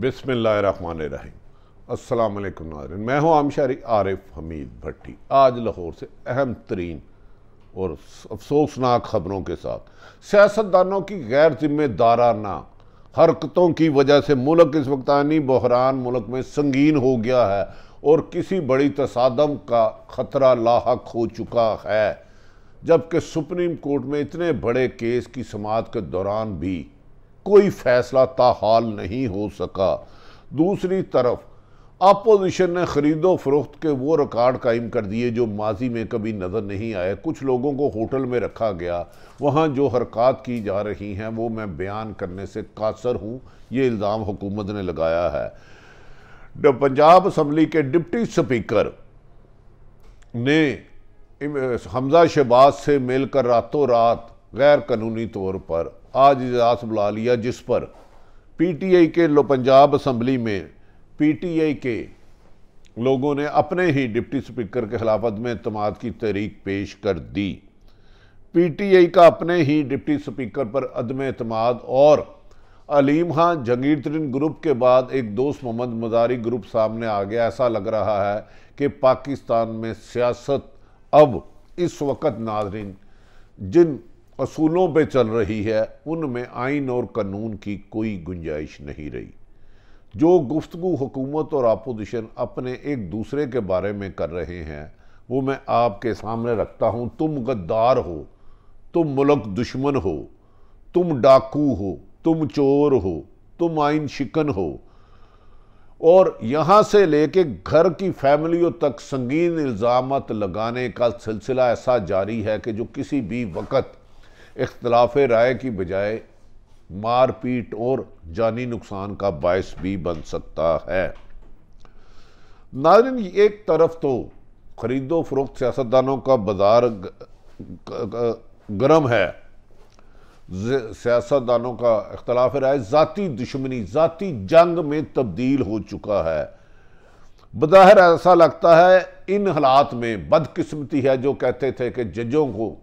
बिसमान अस्सलाम नाजरन मैं हूँ आमशारी आरिफ हमीद भट्टी आज लाहौर से अहम तरीन और अफसोसनाक खबरों के साथ सियासतदानों की गैर जिम्मेदाराना हरकतों की वजह से मुल्क इस वक्तानी बहरान मुल्क में संगीन हो गया है और किसी बड़ी तसादम का ख़तरा लाक हो चुका है जबकि सुप्रीम कोर्ट में इतने बड़े केस की समात के दौरान भी कोई फैसला ताहाल नहीं हो सका दूसरी तरफ अपोजिशन ने ख़रीदो फरोख्त के वो रिकॉर्ड कायम कर दिए जो माजी में कभी नज़र नहीं आए कुछ लोगों को होटल में रखा गया वहाँ जो हरकत की जा रही हैं वो मैं बयान करने से कासर हूँ ये इल्ज़ाम हुकूमत ने लगाया है पंजाब असम्बली के डिप्टी स्पीकर ने हमजा शहबाज से मिलकर रातों रात गैर कानूनी तौर पर आज इजलास बुला लिया जिस पर पीटीआई के लो पंजाब असम्बली में पीटीआई के लोगों ने अपने ही डिप्टी स्पीकर के खिलाफत में अतमाद की तहरीक पेश कर दी पीटीआई का अपने ही डिप्टी स्पीकर पर अदम अतमाद और अलीम खान जंगीर तरीन ग्रुप के बाद एक दोस्त मोहम्मद मजारी ग्रुप सामने आ गया ऐसा लग रहा है कि पाकिस्तान में सियासत अब इस वक्त नाजरीन जिन असूलों पे चल रही है उनमें आइन और कानून की कोई गुंजाइश नहीं रही जो गुफ्तु हुकूमत और अपोजिशन अपने एक दूसरे के बारे में कर रहे हैं वो मैं आपके सामने रखता हूँ तुम गद्दार हो तुम मुल्क दुश्मन हो तुम डाकू हो तुम चोर हो तुम आइन शिकन हो और यहाँ से लेके घर की फैमिलियों तक संगीन इल्ज़ाम लगाने का सिलसिला ऐसा जारी है कि जो किसी भी वक़्त इख्तलाफ राय की बजाय मारपीट और जानी नुकसान का बायस भी बन सकता है नाजन एक तरफ तो खरीदो फरोख्त सियासतदानों का बाजार गर्म है सियासतदानों का अख्तलाफ राय ज़ाती दुश्मनी ज़ाती जंग में तब्दील हो चुका है बज़ाहिर ऐसा लगता है इन हालात में बदकिस्मती है जो कहते थे कि जजों को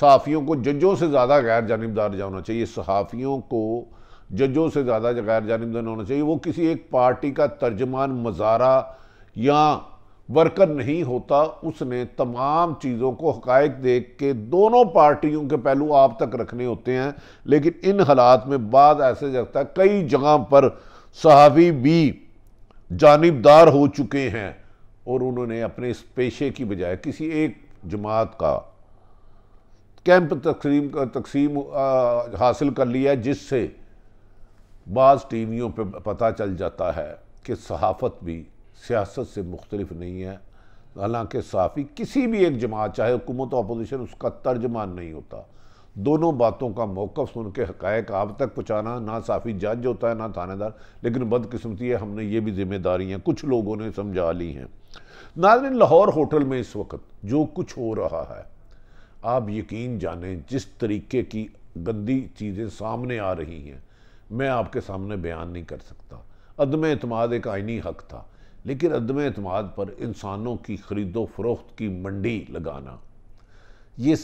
सहाफ़ियों को जजों से ज़्यादा गैर जानबदार जाना चाहिए सहाफ़ियों को जजों से ज़्यादा गैर जानबदार होना चाहिए वो किसी एक पार्टी का तर्जमान मजारा या वर्कर नहीं होता उसने तमाम चीज़ों को हकायक देख के दोनों पार्टियों के पहलू आप तक रखने होते हैं लेकिन इन हालात में बाद ऐसे लगता है कई जगह पर सहाफ़ी भी जानबदार हो चुके हैं और उन्होंने अपने इस पेशे की बजाय किसी एक जमात का कैंप तकसीम तकसीम हासिल कर लिया है जिससे बाज़ टीवियों पर पता चल जाता है कि सहाफ़त भी सियासत से मुख्तलिफ नहीं है हालांकि साफ़ी किसी भी एक जमात चाहे हुकूमत अपोजिशन उसका तर्जमान नहीं होता दोनों बातों का मौक़ सुन के हक़ आप तक पहुँचाना ना साफ़ी जज होता है ना थानेदार लेकिन बदकस्मती है हमने ये भी जिम्मेदारियाँ कुछ लोगों ने समझा ली हैं नाजन लाहौर होटल में इस वक्त जो कुछ हो रहा है आप यकीन जाने जिस तरीके की गंदी चीज़ें सामने आ रही हैं मैं आपके सामने बयान नहीं कर सकता अदम अतमाद एक आइनी हक था लेकिन अदम अतमाद पर इंसानों की खरीदो फरोख्त की मंडी लगाना ये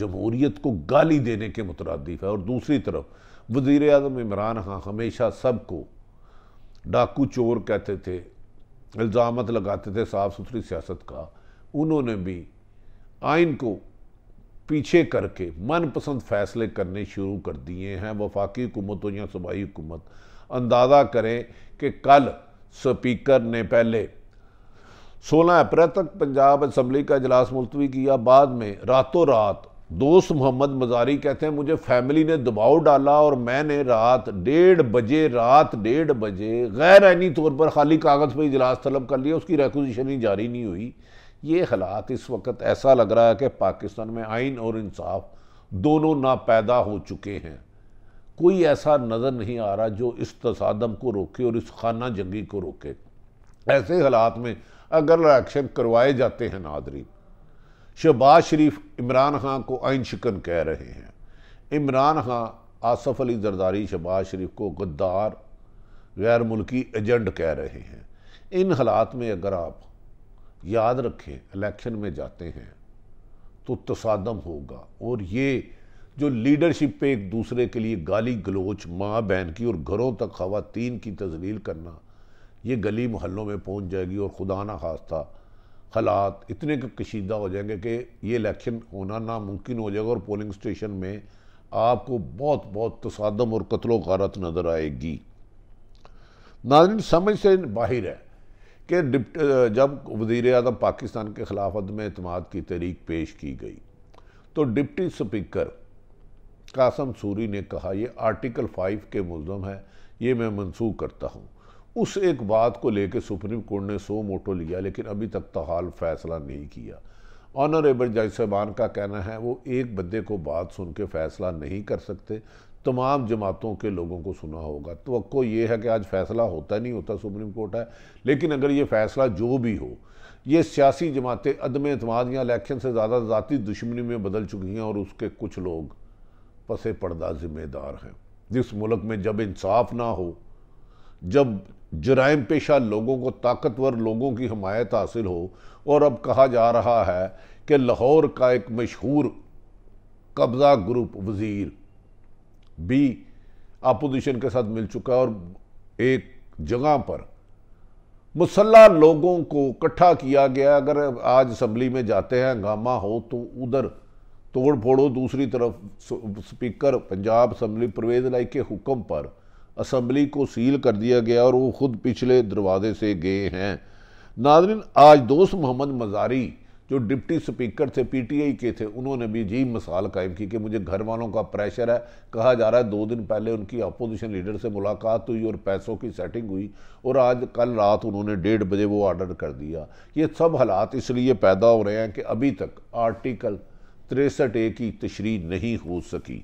जमहूरीत को गाली देने के मुतरदफ है और दूसरी तरफ वज़ी अजम इमरान खां हमेशा सब को डाकू चोर कहते थे इल्ज़ाम लगाते थे साफ़ सुथरी सियासत का उन्होंने भी आइन को पीछे करके मनपसंद फैसले करने शुरू कर दिए हैं वफाकी हुकूमत हो या सूबाई हुकूमत अंदाज़ा करें कि कल स्पीकर ने पहले 16 अप्रैल तक पंजाब असम्बली का इजलास मुलतवी किया बाद में रातों रात दोस्त मोहम्मद मजारी कहते हैं मुझे फैमिली ने दबाव डाला और मैंने रात डेढ़ बजे रात डेढ़ बजे गैर आइनी तौर पर खाली कागज़ पर इजलास तलब कर लिया उसकी रेकोजिशन ही जारी नहीं हुई ये हालात इस वक्त ऐसा लग रहा है कि पाकिस्तान में आइन और इंसाफ दोनों ना पैदा हो चुके हैं कोई ऐसा नज़र नहीं आ रहा जो इस तसादम को रोके और इस खाना जंगी को रोके ऐसे हालात में अगर एक्शन करवाए जाते हैं नादरी शहबाज शरीफ इमरान खान को आइन शिकन कह रहे हैं इमरान खान आसफ़ अली जरदारी शहबाज शरीफ को गद्दार गैर मुल्की एजेंट कह रहे हैं इन हालात में अगर आप याद रखें इलेक्शन में जाते हैं तो तसादम होगा और ये जो लीडरशिप पे एक दूसरे के लिए गाली गलोच माँ बहन की और घरों तक खातन की तजलील करना ये गली मोहल्लों में पहुंच जाएगी और खुदा ना खास्ता हालात इतने कशीदा हो जाएंगे कि ये इलेक्शन होना नामुमकिन हो जाएगा और पोलिंग स्टेशन में आपको बहुत बहुत तसादम और कत्लो गारत नज़र आएगी नाजन समझ से बाहर है कि जब वज़ी अजम पाकिस्तान के ख़िलाफ़ अदम अतमाद की तहरीक पेश की गई तो डिप्टी स्पीकर कासम सूरी ने कहा यह आर्टिकल फ़ाइव के मुलम है ये मैं मनसूख करता हूँ उस एक बात को लेकर सुप्रीम कोर्ट ने सो मोटो लिया लेकिन अभी तक तो हाल फैसला नहीं किया ऑनरेबल जज साहबान का कहना है वो एक बंदे को बात सुन के फैसला नहीं कर सकते तमाम जमातों के लोगों को सुना होगा तो ये है कि आज फैसला होता नहीं होता सुप्रीम कोर्ट है लेकिन अगर ये फैसला जो भी हो ये सियासी जमातें अदम अतमाद या इलेक्शन से ज़्यादा ज़ाती दुश्मनी में बदल चुकी हैं और उसके कुछ लोग पसे पर्दा ज़िम्मेदार हैं जिस मुल्क में जब इंसाफ ना हो जब जराइम पेशा लोगों को ताकतवर लोगों की हमायत हासिल हो और अब कहा जा रहा है कि लाहौर का एक मशहूर कब्ज़ा ग्रुप वज़ीर भी अपोजिशन के साथ मिल चुका है और एक जगह पर मुसल्ला लोगों को इकट्ठा किया गया अगर आज असम्बली में जाते हैं हंगामा हो तो उधर तोड़ फोड़ो दूसरी तरफ स्पीकर पंजाब असम्बली परवेज लाई के हुक्म पर असम्बली को सील कर दिया गया और वो खुद पिछले दरवाजे से गए हैं नादरिन आज दोस्त मोहम्मद मजारी जो डिप्टी स्पीकर थे पीटीआई के थे उन्होंने भी जी मिसाल कायम की कि मुझे घर वालों का प्रेशर है कहा जा रहा है दो दिन पहले उनकी अपोजिशन लीडर से मुलाकात हुई और पैसों की सेटिंग हुई और आज कल रात उन्होंने डेढ़ बजे वो ऑर्डर कर दिया ये सब हालात इसलिए पैदा हो रहे हैं कि अभी तक आर्टिकल तिरसठ ए की तशरी नहीं हो सकी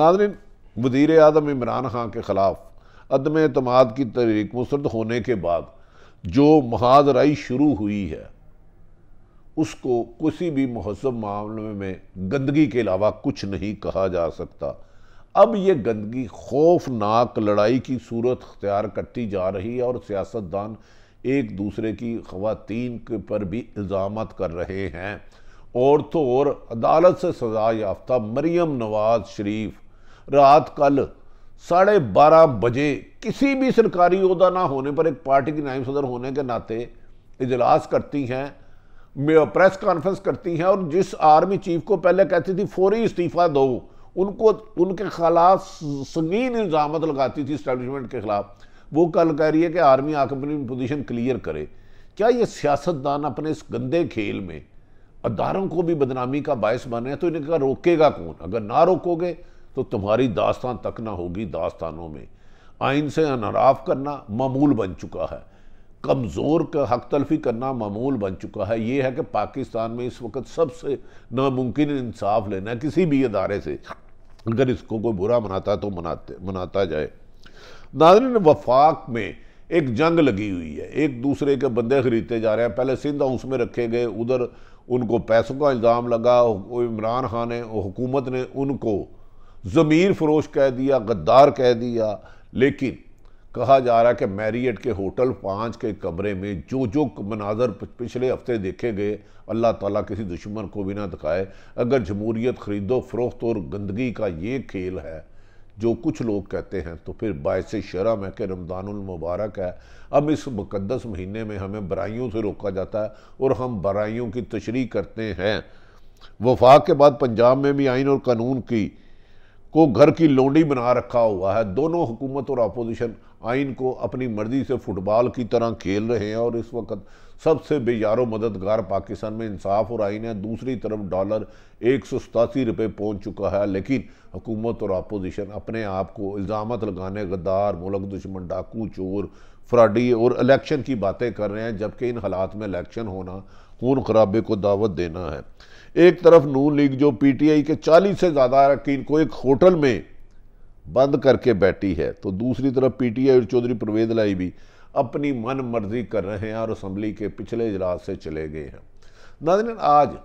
नादरीन वजीर अजम इमरान खां के ख़िलाफ़ अदम अतमाद की तहरीक मुसरद होने के बाद जो महाजराई शुरू हुई है उसको किसी भी महसब मामले में गंदगी के अलावा कुछ नहीं कहा जा सकता अब ये गंदगी खौफनाक लड़ाई की सूरत अख्तियार करती जा रही है और सियासतदान एक दूसरे की के पर भी इल्ज़ाम कर रहे हैं और तो और अदालत से सजा याफ्ता मरियम नवाज शरीफ रात कल साढ़े बारह बजे किसी भी सरकारी अहदा ना होने पर एक पार्टी की नायब सदर होने के नाते इजलास करती हैं प्रेस कॉन्फ्रेंस करती हैं और जिस आर्मी चीफ को पहले कहती थी फौरी इस्तीफ़ा दो उनको उनके खिलाफ संगीन इल्ज़ाम लगाती थी इस्टेबलिशमेंट के ख़िलाफ वो कल कह रही है कि आर्मी आकर अपनी पोजीशन क्लियर करे क्या ये सियासतदान अपने इस गंदे खेल में अदारों को भी बदनामी का बायस बन रहे हैं तो इनका रोकेगा कौन अगर ना रोकोगे तो तुम्हारी दास्तान तक ना होगी दास्तानों में आइन से अनराफ करना मामूल बन चुका है कमज़ोर का हक तलफी करना मामूल बन चुका है ये है कि पाकिस्तान में इस वक्त सबसे नामुमकिन इंसाफ लेना है किसी भी अदारे से अगर इसको कोई बुरा मनाता तो मनाते मनाता जाए नादरन वफाक में एक जंग लगी हुई है एक दूसरे के बंदे खरीदते जा रहे हैं पहले सिंध हाउस में रखे गए उधर उनको पैसों का इल्ज़ाम लगा इमरान खान ने हुकूमत ने उनको ज़मीर फरोश कह दिया गद्दार कह दिया लेकिन कहा जा रहा है कि मैरियट के होटल पाँच के कमरे में जो जो मनाजर पिछले हफ्ते देखे गए अल्लाह ताला किसी दुश्मन को भी ना दिखाए अगर जमूरियत ख़रीदो फरोख्त और गंदगी का ये खेल है जो कुछ लोग कहते हैं तो फिर बायस शर्म है कि रमज़ानमबारक है अब इस मुकदस महीने में हमें बराइयों से रोका जाता है और हम बराइयों की तशरी करते हैं वफाक के बाद पंजाब में भी आइन और कानून की को घर की लोंडी बना रखा हुआ है दोनों हुकूमत और अपोजिशन आइन को अपनी मर्जी से फुटबॉल की तरह खेल रहे हैं और इस वक्त सबसे बेयारो मददगार पाकिस्तान में इंसाफ और आइन है दूसरी तरफ डॉलर एक सौ सतासी रुपये पहुँच चुका है लेकिन हुकूमत और अपोजिशन अपने आप को इल्ज़ाम लगाने गद्दार मुलक दुश्मन डाकू चोर फ्राडी और इलेक्शन की बातें कर रहे हैं जबकि इन हालात में इलेक्शन होना खून खराबे को दावत देना है एक तरफ नून लीग जो पी टी आई के चालीस से ज़्यादा अरकान को एक होटल में बंद करके बैठी है तो दूसरी तरफ पीटीआई और चौधरी प्रवेद लाई भी अपनी मन मर्जी कर रहे हैं और असम्बली के पिछले इजलास से चले गए हैं नाजन आज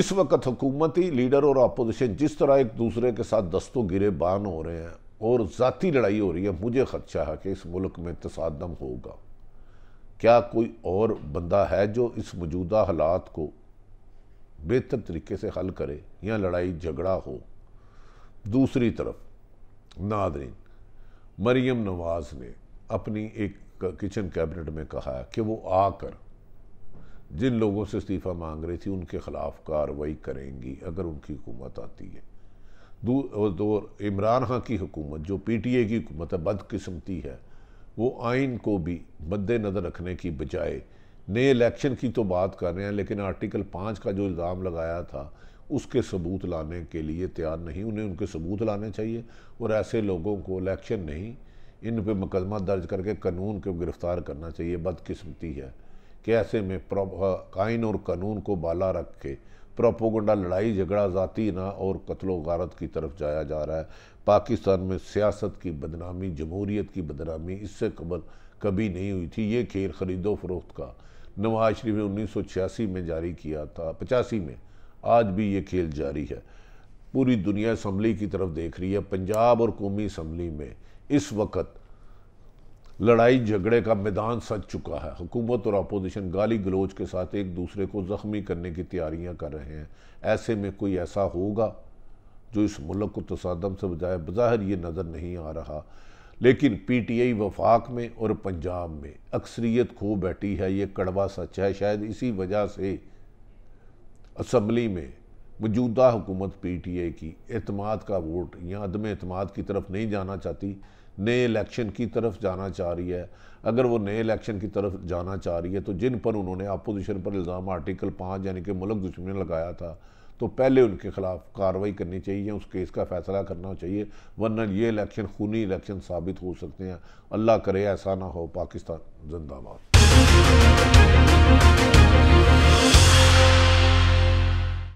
इस वक्त हुकूमती लीडर और अपोजिशन जिस तरह एक दूसरे के साथ दस्तों गिरे बान हो रहे हैं और ज़ाती लड़ाई हो रही है मुझे खदशा है कि इस मुल्क में तसादम होगा क्या कोई और बंदा है जो इस मौजूदा हालात को बेहतर तरीके से हल करे या लड़ाई झगड़ा हो दूसरी तरफ नादरीन मरियम नवाज ने अपनी एक किचन कैबिनेट में कहा कि वो आकर जिन लोगों से इस्तीफ़ा मांग रही थी उनके ख़िलाफ़ कार्रवाई करेंगी अगर उनकी हुकूमत आती है दो इमरान खां की हुकूमत जो पी टी ए की हुकूमत है बदकस्मती है वो आइन को भी मद्द नज़र रखने की बजाय नए इलेक्शन की तो बात कर रहे हैं लेकिन आर्टिकल पाँच का जो इल्ज़ाम लगाया था उसके सबूत लाने के लिए तैयार नहीं उन्हें उनके सबूत लाने चाहिए और ऐसे लोगों को इलेक्शन नहीं इन पर मुकदमा दर्ज करके कानून को गिरफ़्तार करना चाहिए बदकिस्मती है कि ऐसे में कायन और कानून को बाला रख के प्रोपोगंडा लड़ाई झगड़ा ज़ाती ना और कत्लो गारत की तरफ जाया जा रहा है पाकिस्तान में सियासत की बदनामी जमहूरीत की बदनामी इससे कबल कभी नहीं हुई थी ये खेल खरीदो फरोख्त का नवाज शरीफ ने उन्नीस सौ छियासी में जारी किया था पचासी में आज भी ये खेल जारी है पूरी दुनिया इसम्बली की तरफ देख रही है पंजाब और कौमी इसम्बली में इस वक्त लड़ाई झगड़े का मैदान सज चुका है हुकूमत और अपोजिशन गाली गलोच के साथ एक दूसरे को ज़ख्मी करने की तैयारियां कर रहे हैं ऐसे में कोई ऐसा होगा जो इस मुल्क को तसादम से बजाय बज़ाहिर ये नज़र नहीं आ रहा लेकिन पी टी आई वफाक में और पंजाब में अक्सरियत खो बैठी है ये कड़वा सच है शायद इसी वजह से असम्बली में मौजूदा हुकूमत पी टी आई की अतमाद का वोट या अदम अतमाद की तरफ नहीं जाना चाहती नए इलेक्शन की तरफ जाना चाह रही है अगर वो नए इलेक्शन की तरफ जाना चाह रही है तो जिन पर उन्होंने अपोजिशन पर इल्ज़ाम आर्टिकल पाँच यानी कि मुल्क दुश्मन लगाया था तो पहले उनके खिलाफ कार्रवाई करनी चाहिए उस केस का फैसला करना चाहिए वरना ये इलेक्शन खूनी इलेक्शन साबित हो सकते हैं अल्लाह करे ऐसा ना हो पाकिस्तान जिंदाबाद